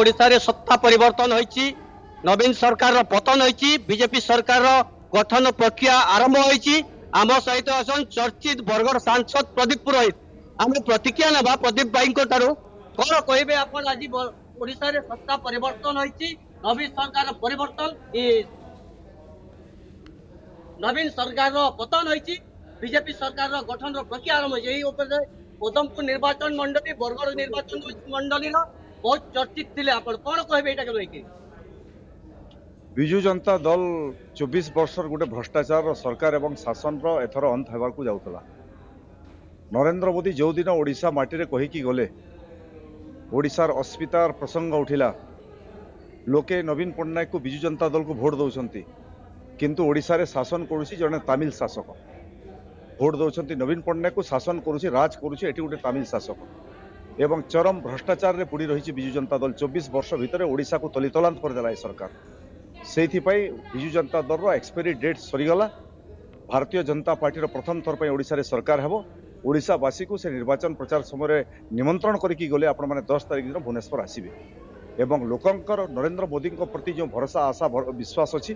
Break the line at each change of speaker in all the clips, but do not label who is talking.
ଓଡ଼ିଶାରେ ସତ୍ତା ପରିବର୍ତ୍ତନ ହୋଇଛି ନବୀନ ସରକାରର ପତନ ହୋଇଛି ବିଜେପି ସରକାରର ଗଠନ ପ୍ରକ୍ରିୟା ଆରମ୍ଭ ହୋଇଛି ଆମ ସହିତ ଅଛନ୍ତି ଚର୍ଚ୍ଚିତ ବରଗଡ଼ ସାଂସଦ ପ୍ରଦୀପ ପୁରୋହିତ ଆମେ ପ୍ରତିକ୍ରିୟା ନେବା ପ୍ରଦୀପ ଭାଇଙ୍କ ଠାରୁ କ'ଣ କହିବେ ଆପଣ ଆଜି ଓଡ଼ିଶାରେ ସତ୍ତା ପରିବର୍ତ୍ତନ ହୋଇଛି ନବୀନ ସରକାରର ପରିବର୍ତ୍ତନ ନବୀନ ସରକାରର ପତନ ହୋଇଛି ବିଜେପି ସରକାରର ଗଠନର ପ୍ରକ୍ରିୟା ଆରମ୍ଭ ହୋଇଛି ଏହି ଉପରେ ଉଦ୍ଧମପୁର ନିର୍ବାଚନ ମଣ୍ଡଳୀ ବରଗଡ଼ ନିର୍ବାଚନ ମଣ୍ଡଳୀର ବହୁତ ଚର୍ଚ୍ଚିତ ଥିଲେ ଆପଣ କ'ଣ କହିବେ ଏଇଟାକୁ ନେଇକି ବିଜୁ ଜନତା ଦଳ ଚବିଶ ବର୍ଷର ଗୋଟେ ଭ୍ରଷ୍ଟାଚାରର ସରକାର ଏବଂ ଶାସନର ଏଥର ଅନ୍ତ ହେବାକୁ ଯାଉଥିଲା ନରେନ୍ଦ୍ର ମୋଦି ଯେଉଁଦିନ ଓଡ଼ିଶା ମାଟିରେ କହିକି ଗଲେ ଓଡ଼ିଶାର ଅସ୍ମିତାର ପ୍ରସଙ୍ଗ ଉଠିଲା ଲୋକେ ନବୀନ ପଟ୍ଟନାୟକକୁ ବିଜୁ ଜନତା ଦଳକୁ ଭୋଟ୍ ଦେଉଛନ୍ତି କିନ୍ତୁ ଓଡ଼ିଶାରେ ଶାସନ କରୁଛି ଜଣେ ତାମିଲ ଶାସକ ଭୋଟ୍ ଦେଉଛନ୍ତି ନବୀନ ପଟ୍ଟନାୟକକୁ ଶାସନ କରୁଛି ରାଜ କରୁଛି ଏଠି ଗୋଟେ ତାମିଲ ଶାସକ এবং চরম ভ্রষ্টাচারে পুড়ি রয়েছে বিজু জনতা দল চব্বিশ বর্ষ ভিতরে ওড়শাকে তলিতলান্ত করেদেলা এ সরকার সেইপাই বিজু জনতা দলর এক্সপায়ারি ডেট সরিগলা ভারতীয় জনতা পার্টির প্রথম থরপাই ওড়শার সরকার হব ওড়শাবাসী সে নির্বাচন প্রচার সময় নিমন্ত্রণ করিকি গলে আপনার দশ তারিখ দিন ভুবনেশ্বর আসবে এবং লোকঙ্কর নরেন্দ্র মোদী প্রতি যে ভরসা আশা বিশ্বাস অছি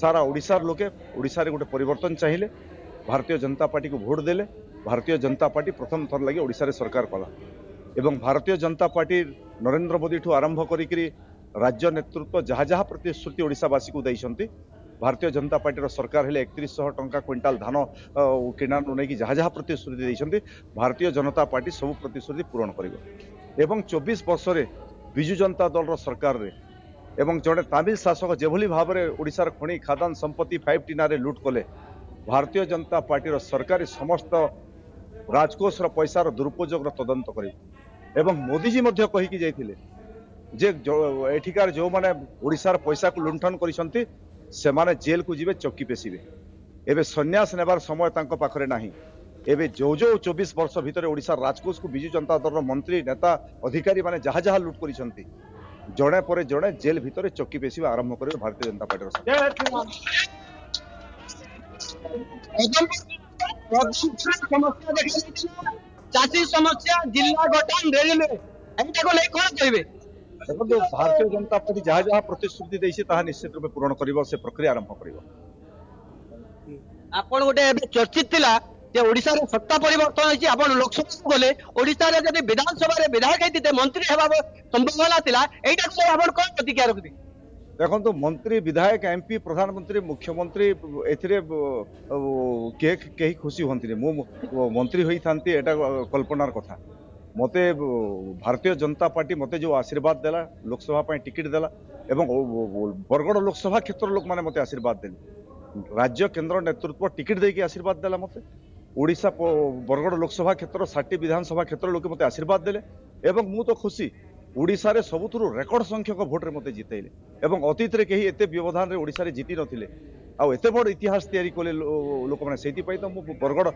সারা ওড়শার লোকে ওড়শার গোটে পরিবর্তন চাইলে भारतीय जनता पार्टी को भोट देले भारतीय जनता पार्टी प्रथम थर लगे ओडार सरकार कला এবং ভারতীয় জনতা পার্টির নরেন্দ্র মোদীঠু আরম্ভ করিকি রাজ্য নেতৃত্ব যা যা প্রতিশ্রুতি ওড়শাবাসী দিয়েছেন ভারতীয় জনতা পার্টির সরকার হলে একত্রিশশহ টঙ্কা কুইন্টাল ধান কিণানু নেই যা যা প্রতিশ্রুতি দিয়েছেন ভারতীয় জনতা পার্টি সবু প্রতিশ্রুতি পূরণ করব এবং চব্বিশ বর্ষে বিজু জনতা দলর সরকারে এবং জনে তামিল শাসক যেভাবে ভাবে ওড়শার খনি খাদান সম্পত্তি ফাইভ টিনারে লুট কলে ଭାରତୀୟ ଜନତା ପାର୍ଟିର ସରକାରୀ ସମସ୍ତ ରାଜକୋଷର ପଇସାର ଦୁରୁପଯୋଗର ତଦନ୍ତ କରିବ এবং ମୋଦିଜୀ ମଧ୍ୟ କହିକି ଯାଇଥିଲେ ଯେ ଏଠିକାର ଯେଉଁମାନେ ଓଡ଼ିଶାର ପଇସାକୁ ଲୁଣ୍ଠନ କରିଛନ୍ତି ସେମାନେ ଜେଲକୁ ଯିବେ ଚକି ପେଶିବେ ଏବେ ସନ୍ନ୍ୟାସ ନେବାର ସମୟ ତାଙ୍କ ପାଖରେ ନାହିଁ ଏବେ ଯେଉଁ ଯେଉଁ ଚବିଶ ବର୍ଷ ଭିତରେ ଓଡ଼ିଶା ରାଜକୋଷକୁ ବିଜୁ ଜନତା ଦଳର ମନ୍ତ୍ରୀ ନେତା ଅଧିକାରୀମାନେ ଯାହା ଯାହା ଲୁଟ୍ କରିଛନ୍ତି ଜଣେ ପରେ ଜଣେ ଜେଲ ଭିତରେ ଚକି ପେଶିବା ଆରମ୍ଭ କରିବେ ଭାରତୀୟ ଜନତା ପାର୍ଟିର ସମସ୍ୟା ଚାଷୀ ସମସ୍ୟା ଜିଲ୍ଲା ଗଠନ ରେଲୱେ ଏଇଟାକୁ ନେଇ କ'ଣ କହିବେ ଦେଖନ୍ତୁ ଭାରତୀୟ ଜନତା ପାର୍ଟି ଯାହା ଯାହା ପ୍ରତିଶ୍ରୁତି ଦେଇଛି ତାହା ନିଶ୍ଚିତ ରୂପେ ପୂରଣ କରିବ ସେ ପ୍ରକ୍ରିୟା ଆରମ୍ଭ କରିବ ଆପଣ ଗୋଟେ ଏବେ ଚର୍ଚ୍ଚିତ ଥିଲା যে ওড়িশার সত্তা পরিবর্তন হয়েছে আপনার লোকসভা গলে ওড়িশার যদি বিধানসভার বিধায়ক হয়ে মন্ত্রী হওয়ার সম্ভাবনা লা এইটা আপনার কোন প্রতিক্রিয়া রাখবে দেখন্তু ମନ୍ତ୍ରୀ ବିଧାୟକ ଏମ୍ପି ପ୍ରଧାନମନ୍ତ୍ରୀ ମୁଖ୍ୟମନ୍ତ୍ରୀ ଏଥିରେ କିଏ କେହି ଖୁସି ହୁଅନ୍ତିନି ମୁଁ ମନ୍ତ୍ରୀ ହୋଇଥାନ୍ତି ଏଇଟା କଳ୍ପନାର କଥା ମୋତେ ଭାରତୀୟ ଜନତା ପାର୍ଟି ମୋତେ ଯେଉଁ ଆଶୀର୍ବାଦ ଦେଲା ଲୋକସଭା ପାଇଁ ଟିକେଟ୍ ଦେଲା ଏବଂ ବରଗଡ଼ ଲୋକସଭା କ୍ଷେତ୍ର ଲୋକମାନେ ମୋତେ ଆଶୀର୍ବାଦ ଦେଲେ ରାଜ୍ୟ କେନ୍ଦ୍ର ନେତୃତ୍ୱ ଟିକେଟ୍ ଦେଇକି ଆଶୀର୍ବାଦ ଦେଲା ମୋତେ ଓଡ଼ିଶା ବରଗଡ଼ ଲୋକସଭା କ୍ଷେତ୍ର ଷାଠିଏ ବିଧାନସଭା କ୍ଷେତ୍ର ଲୋକେ ମୋତେ ଆଶୀର୍ବାଦ ଦେଲେ ଏବଂ ମୁଁ ତ ଖୁସି ଓଡ଼ିଶାରେ ସବୁଥିରୁ ରେକର୍ଡ ସଂଖ୍ୟକ ଭୋଟ୍ରେ ମୋତେ ଜିତେଇଲେ ଏବଂ ଅତୀତରେ କେହି ଏତେ ବ୍ୟବଧାନରେ ଓଡ଼ିଶାରେ ଜିତି ନଥିଲେ आते बड़ इतिहास तैयारी लोक मैंने तो मु बरगढ़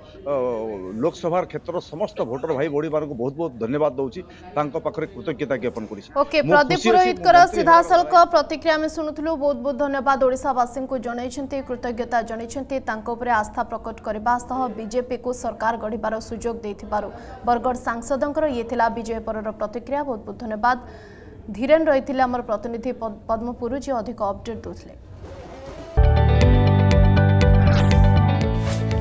लोकसभा क्षेत्र समस्त भोटर भाई भी मान को बहुत बहुत धन्यवाद दौरान कृतज्ञता ज्ञापन करोहिता प्रतिक्रिया शुणु बहुत बहुत धन्यवाद ओडावासी को जन कृतज्ञता जन आस्था प्रकट करने बजेपी को सरकार गढ़ सुजोग बरगढ़ सांसद ये विजय पर प्रतिक्रिया बहुत बहुत धन्यवाद धीरेन रही प्रतिनिधि पद्मपुर जी अधिक अपडेट दूसरे